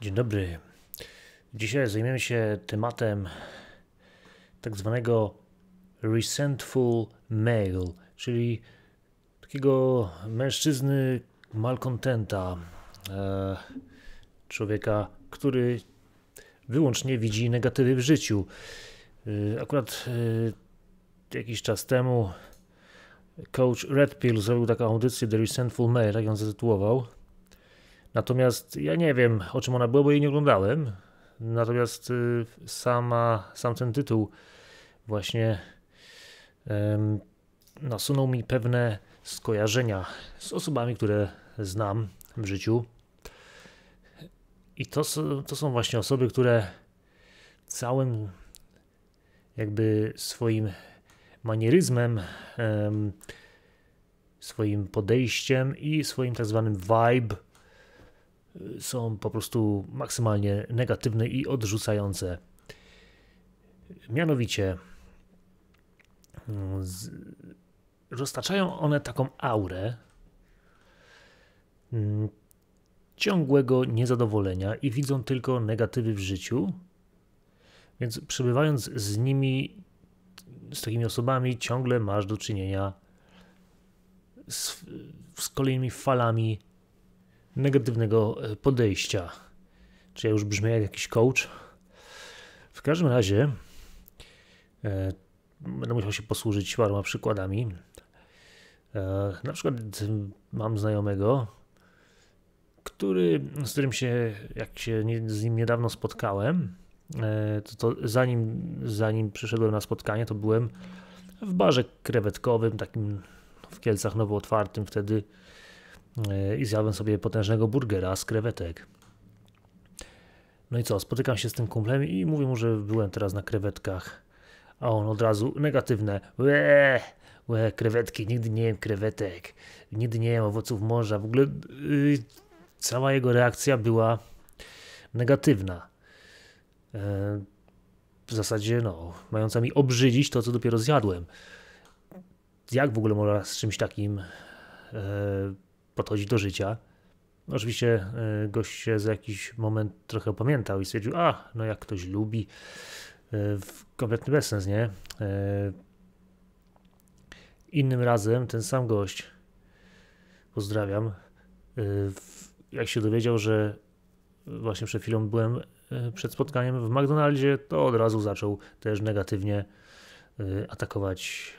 Dzień dobry. Dzisiaj zajmiemy się tematem tak zwanego resentful male, czyli takiego mężczyzny malkontenta, e, człowieka, który wyłącznie widzi negatywy w życiu. E, akurat e, jakiś czas temu coach Red Pill zrobił taką audycję The Resentful Male, jak ją zatytułował Natomiast ja nie wiem, o czym ona była, bo jej nie oglądałem. Natomiast y, sama, sam ten tytuł właśnie um, nasunął mi pewne skojarzenia z osobami, które znam w życiu. I to, to są właśnie osoby, które całym jakby swoim manieryzmem, um, swoim podejściem i swoim tak zwanym vibe są po prostu maksymalnie negatywne i odrzucające. Mianowicie mm, z, roztaczają one taką aurę mm, ciągłego niezadowolenia i widzą tylko negatywy w życiu. Więc przebywając z nimi, z takimi osobami, ciągle masz do czynienia z, z kolejnymi falami negatywnego e, podejścia. Czy ja już brzmię jak jakiś coach? W każdym razie e, będę musiał się posłużyć paroma przykładami. E, na przykład mam znajomego, który, z którym się, jak się nie, z nim niedawno spotkałem, e, to, to zanim, zanim przyszedłem na spotkanie, to byłem w barze krewetkowym, takim w Kielcach nowo otwartym wtedy E, i zjadłem sobie potężnego burgera z krewetek. No i co, spotykam się z tym kumplem i mówię mu, że byłem teraz na krewetkach, a on od razu negatywne, łe, łe, krewetki, nigdy nie jem krewetek, nigdy nie jem owoców morza, w ogóle yy, cała jego reakcja była negatywna. Yy, w zasadzie, no, mająca mi obrzydzić to, co dopiero zjadłem. Jak w ogóle można z czymś takim yy, podchodzić do życia. No, oczywiście e, gość się za jakiś moment trochę opamiętał i stwierdził, a, no jak ktoś lubi, e, kompletny bezsens, nie? E, innym razem ten sam gość, pozdrawiam, jak się dowiedział, że właśnie przed chwilą byłem przed spotkaniem w McDonaldzie, to od razu zaczął też negatywnie atakować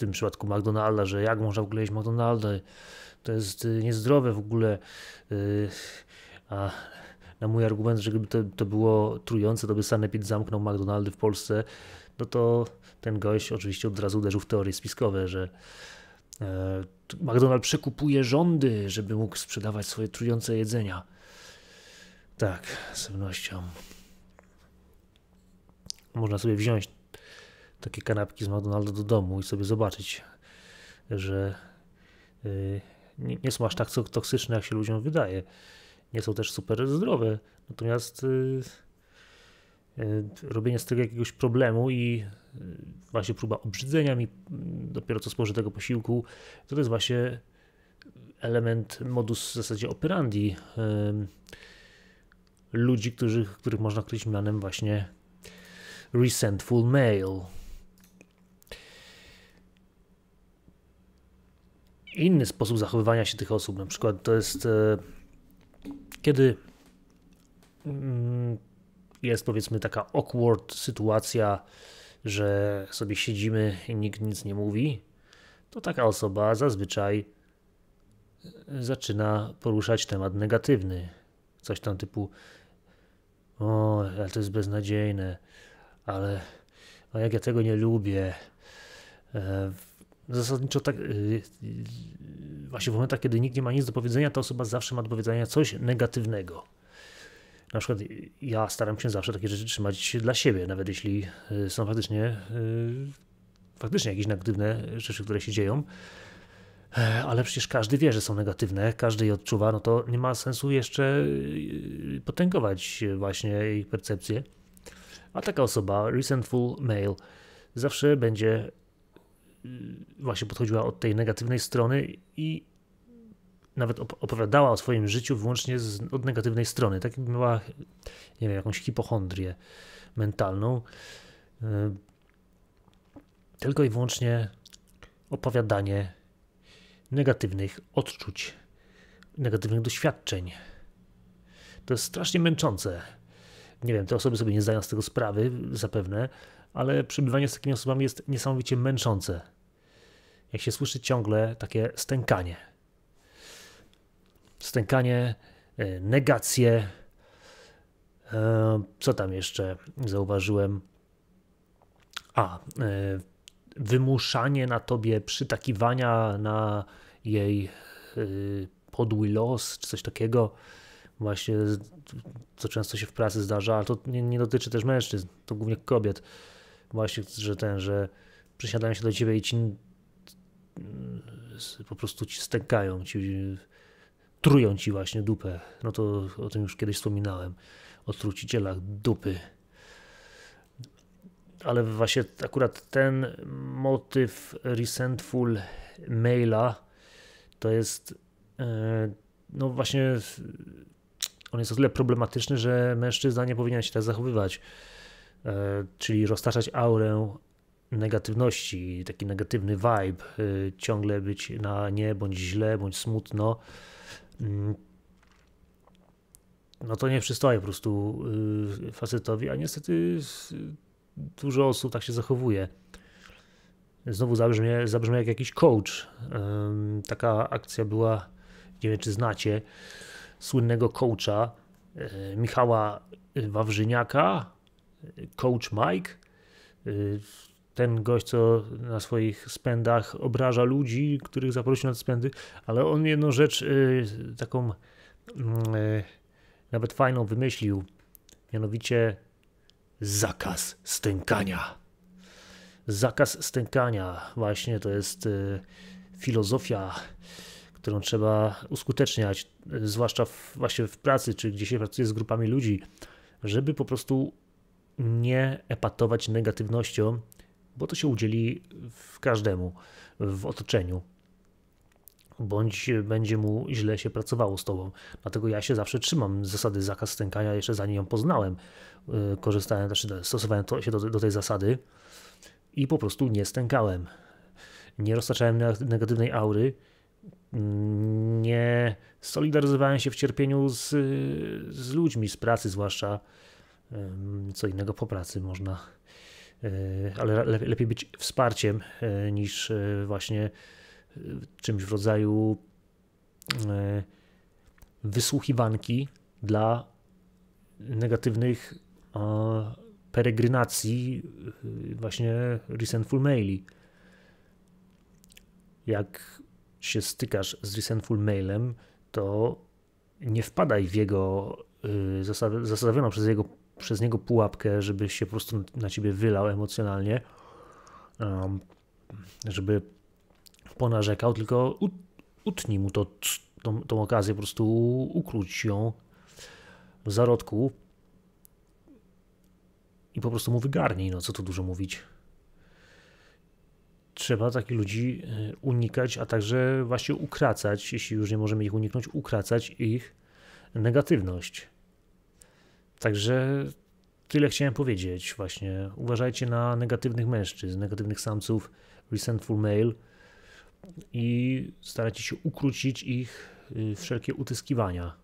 tym przypadku McDonalda, że jak można w ogóle jeść McDonalda, to jest y, niezdrowe w ogóle. Y, a na mój argument, że gdyby to, to było trujące, to by Sanepid zamknął McDonaldy w Polsce, no to ten gość oczywiście od razu uderzył w teorie spiskowe, że e, McDonald przekupuje rządy, żeby mógł sprzedawać swoje trujące jedzenia. Tak, z pewnością. Można sobie wziąć takie kanapki z McDonalda do domu i sobie zobaczyć, że y, nie, są aż tak toksyczne, jak się ludziom wydaje. Nie są też super zdrowe. Natomiast y, y, robienie z tego jakiegoś problemu i właśnie próba obrzydzenia mi mm, dopiero co spożytego tego posiłku, to, jest właśnie element modus w zasadzie operandi ludzi, których, których można określić mianem właśnie resentful male. inny sposób zachowywania się tych osób. Na przykład to jest, e, kiedy mm, jest powiedzmy taka awkward sytuacja, że sobie siedzimy i nikt nic nie mówi, to taka osoba zazwyczaj e, zaczyna poruszać temat negatywny. Coś tam typu o, ale to jest beznadziejne, ale a jak ja tego nie lubię, e, zasadniczo tak, y, y, właśnie w momentach, kiedy nikt nie ma nic do powiedzenia, ta osoba zawsze ma do powiedzenia coś negatywnego. Na przykład ja staram się zawsze takie rzeczy trzymać dla siebie, nawet jeśli y, są faktycznie, faktycznie jakieś negatywne rzeczy, które się dzieją. E, ale przecież każdy wie, że są negatywne, każdy je odczuwa, no to nie ma sensu jeszcze potęgować właśnie ich percepcję. A taka osoba, resentful male, zawsze będzie Y, właśnie podchodziła od tej negatywnej strony i nawet opowiadała o swoim życiu wyłącznie z, od negatywnej strony. Tak jakby miała, nie wiem, jakąś hipochondrię mentalną. Y, tylko i wyłącznie opowiadanie negatywnych odczuć, negatywnych doświadczeń. To jest strasznie męczące. Nie wiem, te osoby sobie nie zdają z tego sprawy, zapewne, ale przebywanie z takimi osobami jest niesamowicie męczące. Jak się słyszy ciągle takie stękanie. Stękanie, e, negacje. E, co tam jeszcze zauważyłem? A, e, wymuszanie na tobie przytakiwania na jej podły los, czy coś takiego właśnie, co często się w pracy zdarza, ale to nie, nie, dotyczy też mężczyzn, to głównie kobiet właśnie, że ten, że przysiadają się do ciebie i ci mm, po prostu ci stękają, ci trują ci właśnie dupę. No to o tym już kiedyś wspominałem, o trucicielach dupy. Ale właśnie akurat ten motyw resentful maila to jest e, no właśnie on jest o tyle problematyczny, że mężczyzna nie powinien się tak zachowywać E, czyli roztaczać aurę negatywności, taki negatywny vibe, e, ciągle być na nie, bądź źle, bądź smutno, mm. no to nie przystaje po prostu e, facetowi, a niestety dużo osób tak się zachowuje. Znowu zabrzmie, zabrzmie jak jakiś coach. Taka akcja była, nie wiem czy znacie, słynnego coacha Michała Wawrzyniaka, Coach Mike, y, ten gość, co na swoich spędach obraża ludzi, których zaprosił na te spędy, ale on jedną rzecz y, taką mm, y, nawet fajną wymyślił, mianowicie zakaz stękania. Zakaz stękania, właśnie to jest filozofia, którą trzeba uskuteczniać, zwłaszcza w, właśnie w pracy, czy gdzie się pracuje z grupami ludzi, żeby po prostu nie epatować negatywnością, bo to się udzieli w każdemu w otoczeniu, bądź będzie mu źle się pracowało z tobą. Dlatego ja się zawsze trzymam zasady zakaz stękania, jeszcze zanim ją poznałem. Y, korzystałem, znaczy stosowałem to, się do, do, tej zasady i po prostu nie stękałem. Nie roztaczałem negatywnej aury, mm, nie solidaryzowałem się w cierpieniu z, y, z ludźmi, z pracy zwłaszcza, co innego po pracy można, e, ale lepiej być wsparciem e, niż e, właśnie czymś w rodzaju wysłuchiwanki dla negatywnych peregrynacji właśnie resentful maili. Jak się stykasz z resentful mailem, to nie wpadaj w jego zasadowioną przez jego przez niego pułapkę, żeby się po prostu na ciebie wylał emocjonalnie, um, żeby ponarzekał, tylko utnij mu to, tą, tą okazję, po prostu ukróć ją w zarodku i po prostu mu wygarnij, no co tu dużo mówić. Trzeba takich ludzi y, unikać, a także właśnie ukracać, jeśli już nie możemy ich uniknąć, ukracać ich negatywność. Także tyle chciałem powiedzieć właśnie. Uważajcie na negatywnych mężczyzn, negatywnych samców, resentful male i starajcie się ukrócić ich y, wszelkie utyskiwania.